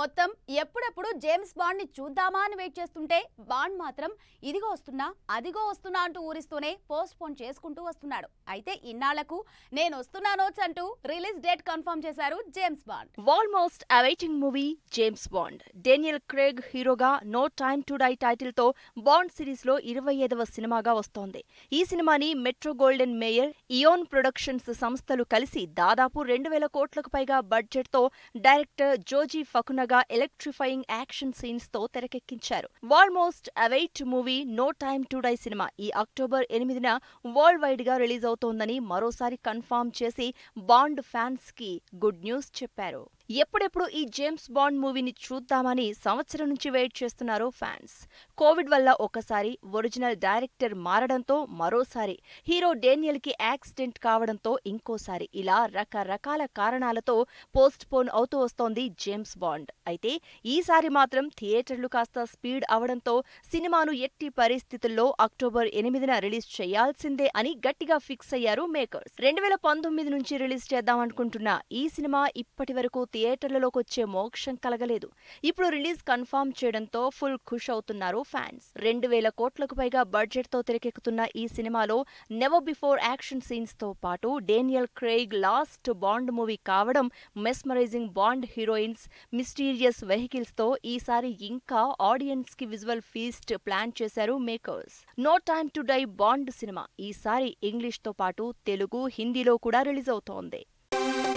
మొత్తం ఎప్పుడెప్పుడు James bond ని చూద్దామా అని వెయిట్ చేస్తుంటే బాండ్ మాత్రం ఇదిగో వస్తున్నా అదిగో వస్తున్నా అంటూ ఊరిస్తూనే పోస్ట్ పోన్ చేసుకుంటూ వస్తున్నాడు అయితే ఇన్నాళ్లకు నేను వస్తున్నాను అంటూ రిలీజ్ డేట్ కన్ఫర్మ్ చేశారు James Bond world most awaiting movie James Bond Daniel Craig హీరోగా no time to die title తో బాండ్ సిరీస్ లో ఇరవై ఐదవ సినిమాగా వస్తోంది ఈ సినిమాని Metro Goldwyn Mayer Eon productions సంస్థలు కలిసి దాదాపు రెండు వేల కోట్లకు పైగా బడ్జెట్ తో డైరెక్టర్ జోజీ ఫకునగా కాగా ఎలక్ట్రిఫైయింగ్ యాక్షన్ సీన్స్ తో తెరకెక్కించారు world most await movie no time to die సినిమా ఈ అక్టోబర్ ఎనిమిదిన వరల్డ్ వైడ్ గా రిలీజ్ అవుతోందని మరోసారి కన్ఫామ్ చేసి బాండ్ ఫ్యాన్స్ కి గుడ్ న్యూస్ చెప్పారు ఎప్పుడెప్పుడు ఈ జేమ్స్ బాండ్ మూవీని చూద్దామని సంవత్సరం నుంచి వెయిట్ చేస్తున్నారు ఫ్యాన్స్ కోవిడ్ వల్ల ఒకసారి ఒరిజినల్ డైరెక్టర్ మారడంతో మరోసారి హీరో డేనియల్కి యాక్సిడెంట్ కావడంతో ఇంకోసారి ఇలా రకరకాల కారణాలతో పోస్ట్ పోన్ అవుతూ వస్తోంది జేమ్స్ బాండ్ అయితే ఈసారి మాత్రం థియేటర్లు కాస్త స్పీడ్ అవడంతో సినిమాను ఎట్టి పరిస్థితుల్లో అక్టోబర్ ఎనిమిదిన రిలీజ్ చేయాల్సిందే అని గట్టిగా ఫిక్స్ అయ్యారు మేకర్స్ రెండు వేల పంతొమ్మిది నుంచి రిలీజ్ చేద్దామనుకుంటున్న ఈ సినిమా ఇప్పటి వరకు థియేటర్లలోకి వచ్చే మోక్షం కలగలేదు ఇప్పుడు రిలీజ్ కన్ఫామ్ చేయడంతో ఫుల్ ఖుష్ అవుతున్నారు ఫ్యాన్స్ రెండు వేల కోట్లకు పైగా బడ్జెట్తో తెరకెక్కుతున్న ఈ సినిమాలో నెవర్ బిఫోర్ యాక్షన్ సీన్స్తో పాటు Daniel Craig last Bond movie కావడం మెస్మరైజింగ్ బాండ్ హీరోయిన్స్ మిస్టీరియస్ వెహికల్స్తో ఈసారి ఇంకా ఆడియన్స్కి విజువల్ ఫీస్ట్ ప్లాన్ చేశారు makers no time to die Bond సినిమా ఈసారి ఇంగ్లీష్తో పాటు తెలుగు హిందీలో కూడా రిలీజ్ అవుతోంది